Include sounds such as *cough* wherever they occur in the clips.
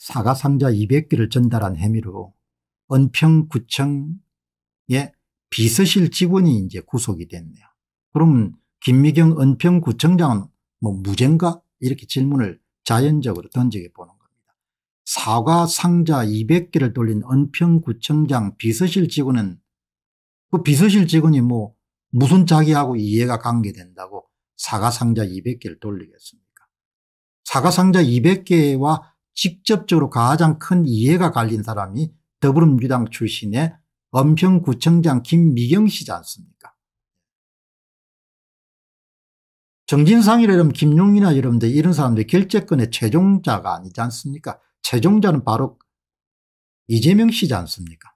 사과 상자 200개를 전달한 혐의로 은평구청의 비서실 직원이 이제 구속이 됐네요. 그러면 김미경 은평구청장은 뭐 무죄인가 이렇게 질문을 자연적으로 던지 보는 겁니다. 사과 상자 200개를 돌린 은평구청장 비서실 직원은 그 비서실 직원이 뭐 무슨 자기하고 이해가 관계된다고 사과 상자 200개를 돌리겠습니까? 사과 상자 200개와 직접적으로 가장 큰 이해가 갈린 사람이 더불어민주당 출신의 은평구청장 김미경 씨지 않습니까 정진상이라 이러면 김용이나 이러면 이런 사람들 결재권의 최종자가 아니지 않습니까 최종자는 바로 이재명 씨지 않습니까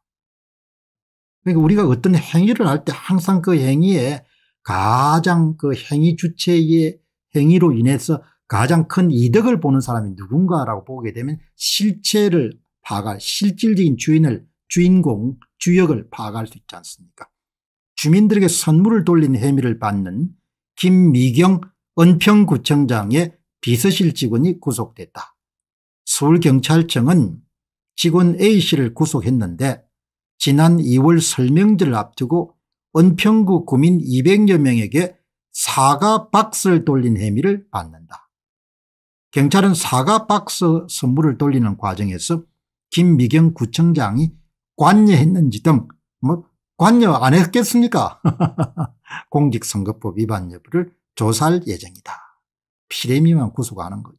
그러니까 우리가 어떤 행위를 할 때 항상 그 행위에 가장 그 행위 주체의 행위로 인해서 가장 큰 이득을 보는 사람이 누군가라고 보게 되면 실체를 파악할 실질적인 주인을 주인공 주역을 파악할 수 있지 않습니까 주민들에게 선물을 돌린 혐의를 받는 김미경 은평구청장의 비서실 직원이 구속됐다. 서울경찰청은 직원 A씨를 구속했는데 지난 2월 설명절을 앞두고 은평구 구민 200여 명에게 사과 박스를 돌린 혐의를 받는다. 경찰은 사과 박스 선물을 돌리는 과정에서 김미경 구청장이 관여했는지 등 뭐 관여 안 했겠습니까 *laughs* 공직선거법 위반 여부를 조사할 예정이다. 피레미만 구속하는 거죠.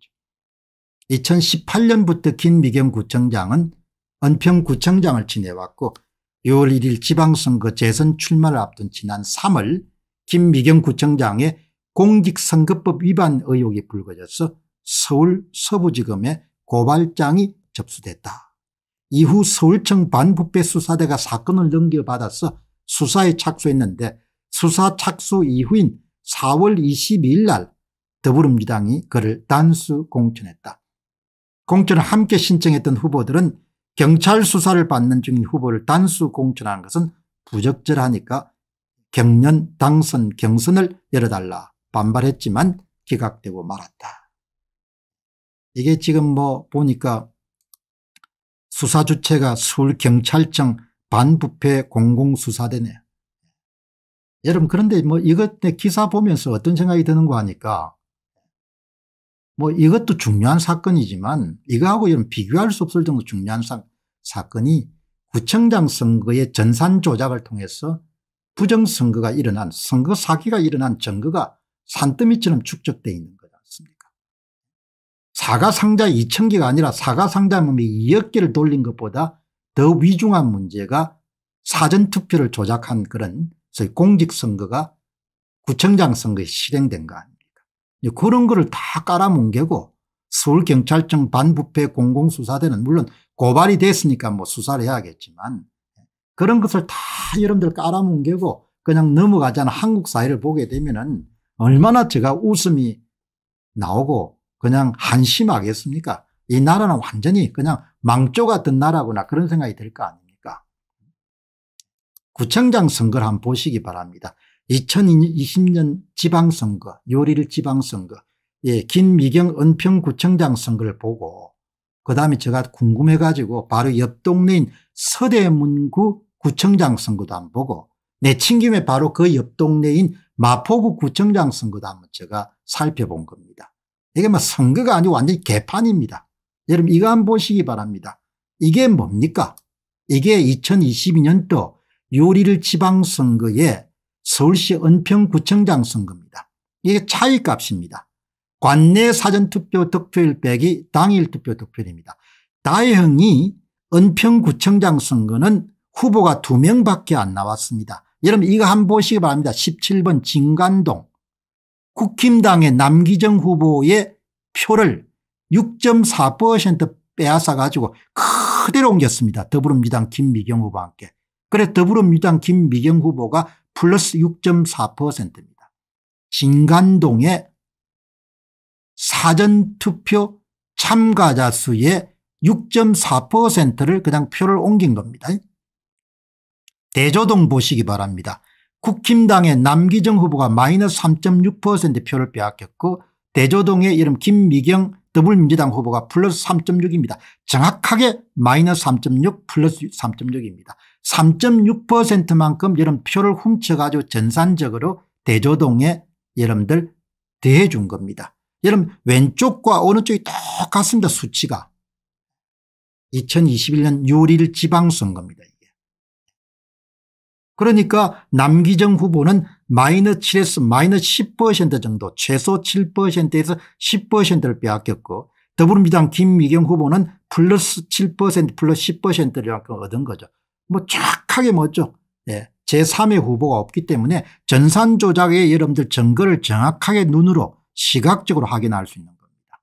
2018년부터 김미경 구청장은 은평구청장을 지내왔고 6월 1일 지방선거 재선 출마를 앞둔 지난 3월 김미경 구청장의 공직선거법 위반 의혹이 불거져서 서울 서부지검에 고발장이 접수됐다. 이후 서울청 반부패 수사대가 사건을 넘겨받아서 수사에 착수했는데 수사 착수 이후인 4월 22일 날 더불어민주당이 그를 단수 공천했다. 공천을 함께 신청했던 후보들은 경찰 수사를 받는 중인 후보를 단수 공천하는 것은 부적절하니까 경년 당선 경선을 열어달라 반발했지만 기각되고 말았다. 이게 지금 뭐 보니까 수사 주체가 서울경찰청 반부패 공공수사대네. 여러분 그런데 뭐 이것 기사 보면서 어떤 생각이 드는 거 하니까 뭐 이것도 중요한 사건이지만 이거하고 이런 비교할 수 없을 정도 중요한 사, 사건이 구청장 선거의 전산 조작을 통해서 부정선거가 일어난 선거 사기가 일어난 증거가 산더미처럼 축적돼 있는 사과상자 2천개가 아니라 사과상자 몸이 2억 개를 돌린 것보다 더 위중한 문제가 사전투표를 조작한 그런 소위 공직선거가 구청장 선거에 실행된 거 아닙니까 그런 거를 다 깔아뭉개고 서울경찰청 반부패 공공수사대는 물론 고발이 됐으니까 뭐 수사를 해야겠지만 그런 것을 다 여러분들 깔아뭉개고 그냥 넘어가자는 한국 사회를 보게 되면 은 얼마나 제가 웃음이 나오고 그냥 한심하겠습니까? 이 나라는 완전히 그냥 망조 같은 나라구나 그런 생각이 들 거 아닙니까? 구청장 선거를 한번 보시기 바랍니다. 2020년 지방선거, 요리를 지방선거, 예, 김미경 은평구청장 선거를 보고 그 다음에 제가 궁금해가지고 바로 옆 동네인 서대문구 구청장 선거도 한번 보고 내친김에 바로 그 옆 동네인 마포구 구청장 선거도 한번 제가 살펴본 겁니다. 이게 뭐 선거가 아니고 완전히 개판입니다. 여러분 이거 한번 보시기 바랍니다. 이게 뭡니까? 이게 2022년도 요리를 지방선거에 서울시 은평구청장 선거입니다. 이게 차이값입니다. 관내 사전투표 득표율 빼기 당일 투표 득표율입니다. 다행히 은평구청장 선거는 후보가 두명밖에안 나왔습니다. 여러분 이거 한번 보시기 바랍니다. 17번 진관동 국힘당의 남기정 후보의 표를 6.4% 빼앗아 가지고 그대로 옮겼습니다. 더불어민주당 김미경 후보와 함께. 그래 더불어민주당 김미경 후보가 플러스 6.4%입니다. 진간동의 사전투표 참가자 수의 6.4%를 그냥 표를 옮긴 겁니다. 대조동 보시기 바랍니다. 국힘당의 남기정 후보가 마이너스 3.6% 표를 빼앗겼고 대조동의 이름 김미경 더불민주당 후보가 플러스 3.6입니다. 정확하게 마이너스 3.6 플러스 3.6입니다. 3.6%만큼 여름 표를 훔쳐가지고 전산적으로 대조동에 여러분들 대해준 겁니다. 여러분 왼쪽과 오른쪽이 똑같습니다. 수치가. 2021년 6일 지방선거입니다. 그러니까 남기정 후보는 마이너스 7에서 마이너스 10% 정도 최소 7%에서 10%를 빼앗겼고 더불어민주당 김미경 후보는 플러스 7% 플러스 10%를 얻은 거죠. 뭐쫙하게 뭐죠. 예. 제3의 후보가 없기 때문에 전산 조작의 여러분들 증거를 정확하게 눈으로 시각적으로 확인할 수 있는 겁니다.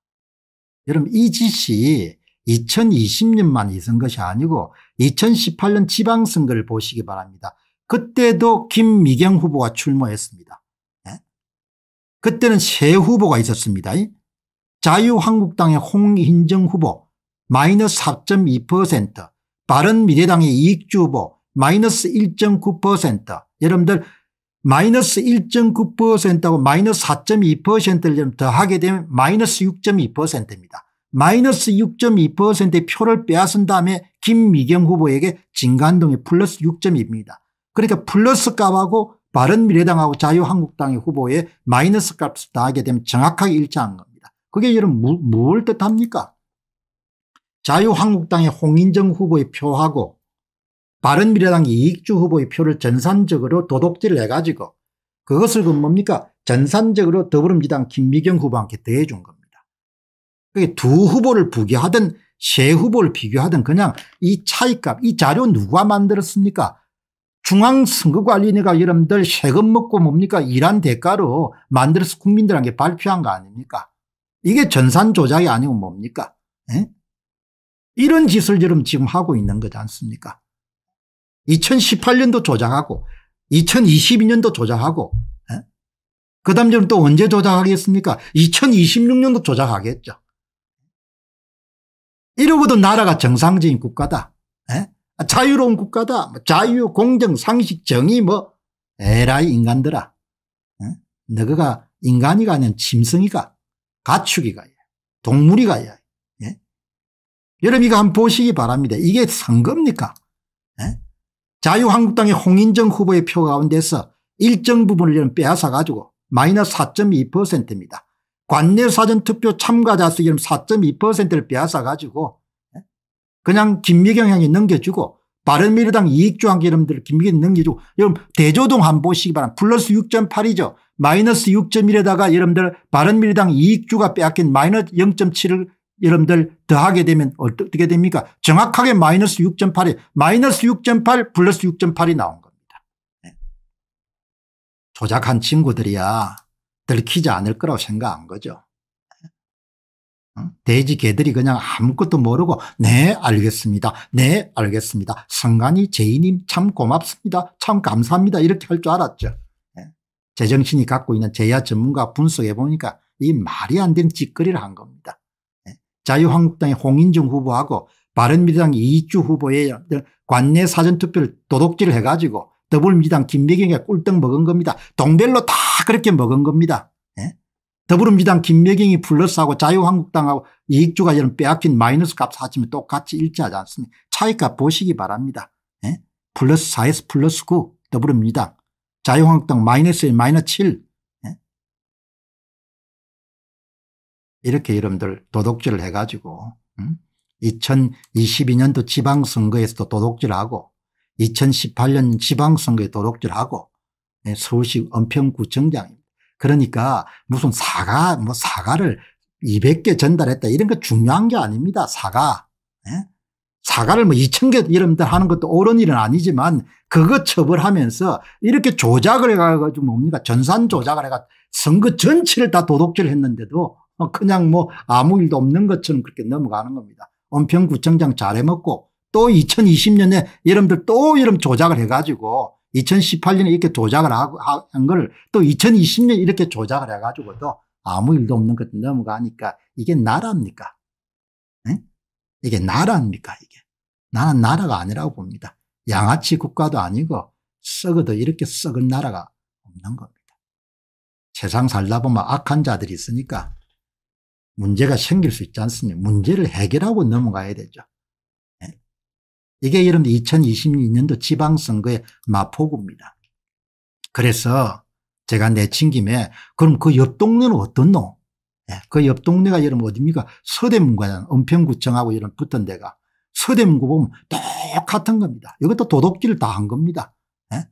여러분 이 지시 2020년만 있은 것이 아니고 2018년 지방선거를 보시기 바랍니다. 그때도 김미경 후보가 출마했습니다. 예? 그때는 세 후보가 있었습니다. 자유한국당의 홍인정 후보 마이너스 4.2% 바른미래당의 이익주 후보 마이너스 1.9% 여러분들 마이너스 1.9%하고 마이너스 4.2%를 더하게 되면 마이너스 6.2%입니다. 마이너스 6.2%의 표를 빼앗은 다음에 김미경 후보에게 진관동이 플러스 6.2입니다. 그러니까 플러스 값하고 바른미래당하고 자유한국당의 후보에 마이너스 값을 다하게 되면 정확하게 일치한 겁니다. 그게 여러분 무, 뭘 뜻합니까? 자유한국당의 홍인정 후보의 표하고 바른미래당 이익주 후보의 표를 전산적으로 도둑질 해가지고 그것을 그 뭡니까? 전산적으로 더불어민주당 김미경 후보한테 대해준 겁니다. 그게 두 후보를 부결하든 세 후보를 비교하든 그냥 이 차이값 이 자료 누가 만들었습니까 중앙선거관리위가 여러분들 세금 먹고 뭡니까 일한 대가로 만들어서 국민들한테 발표한 거 아닙니까 이게 전산 조작이 아니고 뭡니까 에? 예? 이런 짓을 여러분 지금 하고 있는 거지 않습니까 2018년도 조작하고 2022년도 조작하고 예? 그 다음 여러분 또 언제 조작하겠습니까 2026년도 조작하겠죠 이러고도 나라가 정상적인 국가다 에? 예? 자유로운 국가다. 뭐 자유, 공정, 상식, 정의 뭐 에라이 인간들아. 너가 인간이가 아닌 짐승이가 가축이가 동물이가 야 예? 여러분 이거 한번 보시기 바랍니다. 이게 선거입니까? 예? 자유한국당의 홍인정 후보의 표 가운데서 일정 부분을 빼앗아 가지고 마이너스 4.2%입니다. 관내 사전투표 참가자 수 4.2%를 빼앗아 가지고 그냥 김미경 향이 넘겨주고 바른미래당 이익조항기 여러분들 김미경 넘겨주고 여러분 대조동 한 보시기 바랍니다. 플러스 6.8이죠. 마이너스 6.1에다가 여러분들 바른미래당 이익주가 빼앗긴 마이너스 0.7을 여러분들 더하게 되면 어떻게 됩니까 정확하게 마이너스 6.8이 마이너스 6.8 플러스 6.8이 나온 겁니다. 네. 조작한 친구들이야 들키지 않을 거라고 생각한 거죠. 돼지 개들이 그냥 아무것도 모르고 네 알겠습니다. 네 알겠습니다. 성관이 제이님 참 고맙습니다. 참 감사합니다. 이렇게 할 줄 알았죠. 예. 제정신이 갖고 있는 제야 전문가 분석해 보니까 이 말이 안 되는 짓거리를 한 겁니다. 예. 자유한국당의 홍인중 후보하고 바른미래당 이주 후보의 관내 사전투표를 도둑질을 해가지고 더불어민주당 김배경이 꿀떡 먹은 겁니다. 동별로 다 그렇게 먹은 겁니다. 더불어민주당 김매경이 플러스하고 자유한국당하고 이익주가 이런 빼앗긴 마이너스 값사치면 똑같이 일치하지 않습니까 차이값 보시기 바랍니다. 예? 플러스 4에서 플러스 9 더불어민주당 자유한국당 마이너스 1 마이너스 7 예? 이렇게 여러분들 도덕질을 해가지고 음? 2022년도 지방선거에서도 도덕질하고 2018년 지방선거에 도덕질하고 예? 서울시 은평구청장입니다. 그러니까 무슨 사과 뭐 사과를 200개 전달했다 이런 거 중요한 게 아닙니다. 사과. 예? 사과를 뭐 2,000개 이름들 하는 것도 옳은 일은 아니지만 그거 처벌하면서 이렇게 조작을 해가지고 뭡니까 전산 조작을 해가 선거 전체를 다 도둑질 했는데도 뭐 그냥 뭐 아무 일도 없는 것처럼 그렇게 넘어가는 겁니다. 은평구청장 잘해먹고 또 2020년에 이름들 또 이름 조작을 해가지고 2018년에 이렇게 조작을 한 걸 또 2020년에 이렇게 조작을 해가지고도 아무 일도 없는 것 넘어가니까 이게 나라입니까? 네? 이게 나라입니까? 이게. 나는 나라가 아니라고 봅니다. 양아치 국가도 아니고 썩어도 이렇게 썩은 나라가 없는 겁니다. 세상 살다 보면 악한 자들이 있으니까 문제가 생길 수 있지 않습니까? 문제를 해결하고 넘어가야 되죠. 이게 여러분 2022년도 지방선거의 마포구입니다. 그래서 제가 내친 김에 그럼 그 옆 동네는 어떻노? 예, 그옆 동네가 여러분 어딥니까? 서대문과잖아. 은평구청하고 이런 붙은 데가. 서대문구 보면 똑같은 겁니다. 이것도 도둑질 다한 겁니다. 예?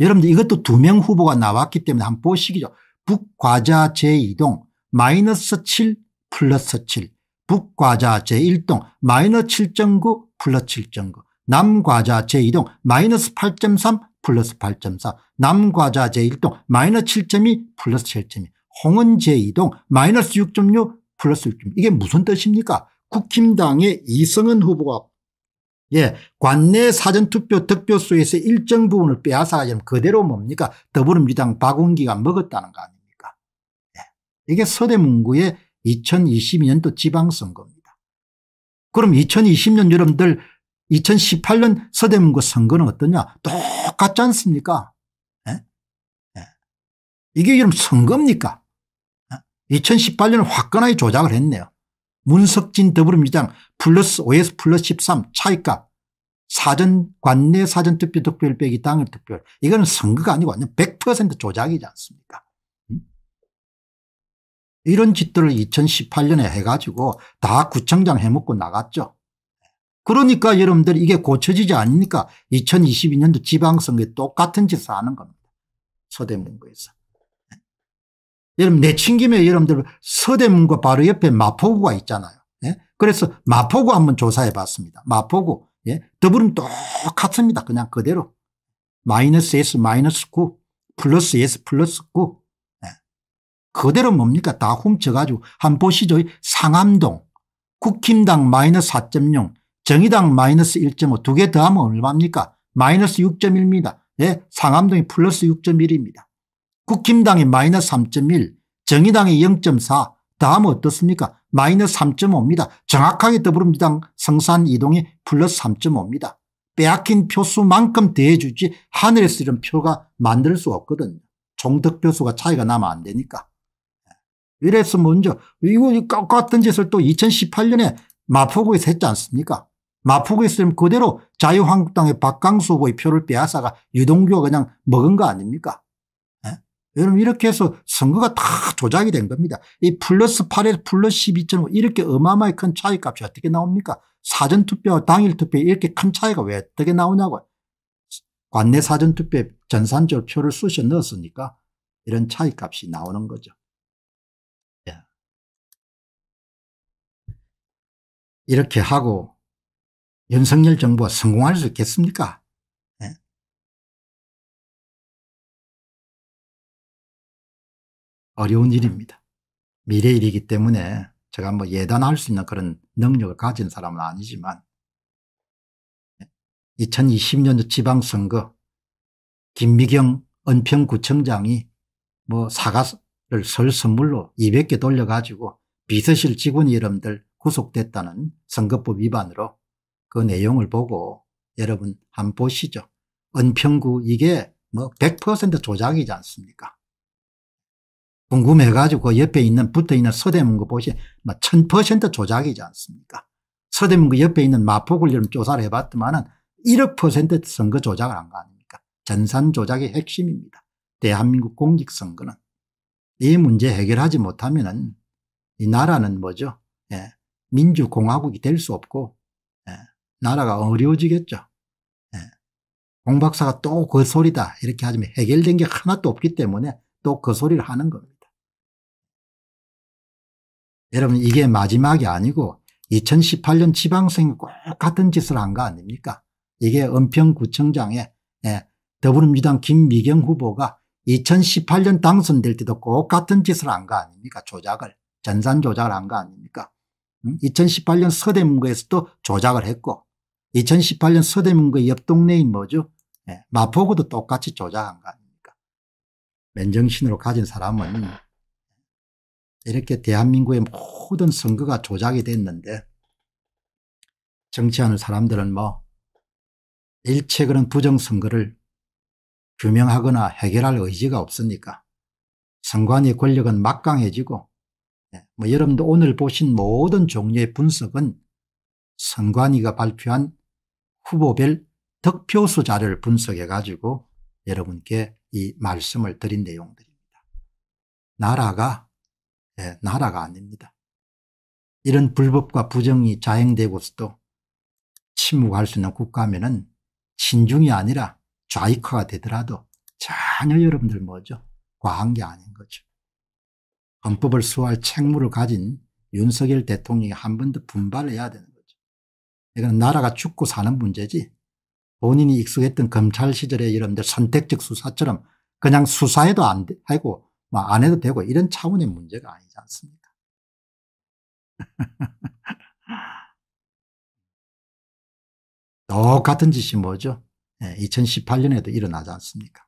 여러분들 이것도 두 명 후보가 나왔기 때문에 한번 보시기죠. 북과자 제2동 마이너스 7 플러스 7 북과자 제1동 마이너스 7.9 플러스 7.9 남과자 제2동 마이너스 8.3 플러스 8.4 남과자 제1동 마이너스 7.2 플러스 7.2 홍은 제2동 마이너스 6.6 플러스 6.6 이게 무슨 뜻입니까 국힘당의 이성은 후보가 예, 관내 사전투표 득표수에서 일정 부분을 빼앗아가지면 그대로 뭡니까 더불어민주당 박원기가 먹었다는 거 아닙니까 예, 이게 서대문구의 2022년도 지방선거입니다 그럼 2020년 여러분들 2018년 서대문구 선거는 어떠냐 똑같지 않습니까 예? 예. 이게 이름 선거입니까 2018년 예? 화끈하게 조작을 했네요 문석진 더불어민주당 플러스 5에서 플러스 13 차이값 사전 관내 사전 투표 득표율 빼기 당일 득표율 이거는 선거가 아니고 완전 100% 조작이지 않습니까 음? 이런 짓들을 2018년에 해가지고 다 구청장 해먹고 나갔죠. 그러니까 여러분들 이게 고쳐지지 않으니까 2022년도 지방선거에 똑같은 짓을 하는 겁니다. 서대문구에서. 예? 여러분 내친김에 여러분들 서대문구 바로 옆에 마포구가 있잖아요. 네. 그래서 마포구 한번 조사해 봤습니다. 마포구. 예. 더불은 똑같습니다. 그냥 그대로. 마이너스 S 마이너스 9 플러스 S 플러스 9 예. 그대로 뭡니까 다 훔쳐가지고 한 보시죠. 상암동 국힘당 마이너스 4.0 정의당 마이너스 1.5두 개 더하면 얼마입니까? 마이너스 6.1입니다. 예, 상암동이 플러스 6.1입니다. 국힘당이 마이너스 3.1, 정의당이 0.4 다음 면 어떻습니까? 마이너스 3.5입니다. 정확하게 더불어민주당 성산 이동이 플러스 3.5입니다. 빼앗긴 표수만큼 대해주지 하늘에서 이런 표가 만들 수 없거든요. 종득표수가 차이가 나면 안 되니까. 예. 이래서 먼저 이거 똑같은 짓을 또 2018년에 마포구에서 했지 않습니까? 마포구에 있으면 그대로 자유한국당의 박강수 후보의 표를 빼앗아가 유동규가 그냥 먹은 거 아닙니까? 예? 여러분 이렇게 해서 선거가 다 조작이 된 겁니다. 이 플러스 8에서 플러스 12.5 이렇게 어마어마히 큰 차이값이 어떻게 나옵니까? 사전투표와 당일투표 이렇게 큰 차이가 왜 어떻게 나오냐고 관내 사전투표에 전산적 표를 쑤셔 넣었으니까 이런 차이값이 나오는 거죠. 예. 이렇게 하고 연석열 정부가 성공할 수 있겠습니까? 네. 어려운 일입니다. 미래 일이기 때문에 제가 뭐 예단할 수 있는 그런 능력을 가진 사람은 아니지만 2020년 예. 지방선거 김미경 은평구청장이 뭐 사과를 설 선물로 200개 돌려가지고 비서실 직원 여러분들 구속됐다는 선거법 위반으로 그 내용을 보고 여러분 한 번 보시죠. 은평구 이게 뭐100% 조작이지 않습니까? 궁금해가지고 그 옆에 있는 붙어 있는 서대문구 보시면 1000% 뭐 조작이지 않습니까? 서대문구 옆에 있는 마포구를 조사를 해봤더만은 1억% 선거 조작을 한 거 아닙니까? 전산 조작의 핵심입니다. 대한민국 공직선거는. 이 문제 해결하지 못하면은 이 나라는 뭐죠? 예, 민주공화국이 될 수 없고 나라가 어려워지겠죠. 예. 공박사가 또 그 소리다 이렇게 하지면 해결된 게 하나도 없기 때문에 또 그 소리를 하는 겁니다. 여러분 이게 마지막이 아니고 2018년 지방선거 꼭 같은 짓을 한 거 아닙니까? 이게 은평구청장에 예, 더불어민주당 김미경 후보가 2018년 당선될 때도 꼭 같은 짓을 한 거 아닙니까? 조작을 전산 조작을 한 거 아닙니까? 2018년 서대문구에서도 조작을 했고 2018년 서대문구 옆 동네인 뭐죠? 예, 마포구도 똑같이 조작한 거 아닙니까? 맨정신으로 가진 사람은 이렇게 대한민국의 모든 선거가 조작이 됐는데 정치하는 사람들은 뭐 일체 그런 부정선거를 규명하거나 해결할 의지가 없으니까 선관위 권력은 막강해지고 예, 뭐 여러분도 오늘 보신 모든 종류의 분석은 선관위가 발표한 후보별 득표수자를 료 분석해 가지고 여러분께 이 말씀을 드린 내용들입니다. 나라가 예, 나라가 아닙니다. 이런 불법과 부정이 자행되고서도 침묵할 수 있는 국가면은 신중이 아니라 좌익화가 되더라도 전혀 여러분들 뭐죠? 과한 게 아닌 거죠. 헌법을 수호할 책무를 가진 윤석열 대통령이 한 번 더 분발해야 되는 이건 나라가 죽고 사는 문제지 본인이 익숙했던 검찰 시절에 여러분들 선택적 수사처럼 그냥 수사해도 안 되고 막안 뭐 해도 되고 이런 차원의 문제가 아니지 않습니까 *laughs* 똑같은 짓이 뭐죠 2018년에도 예, 일어나지 않습니까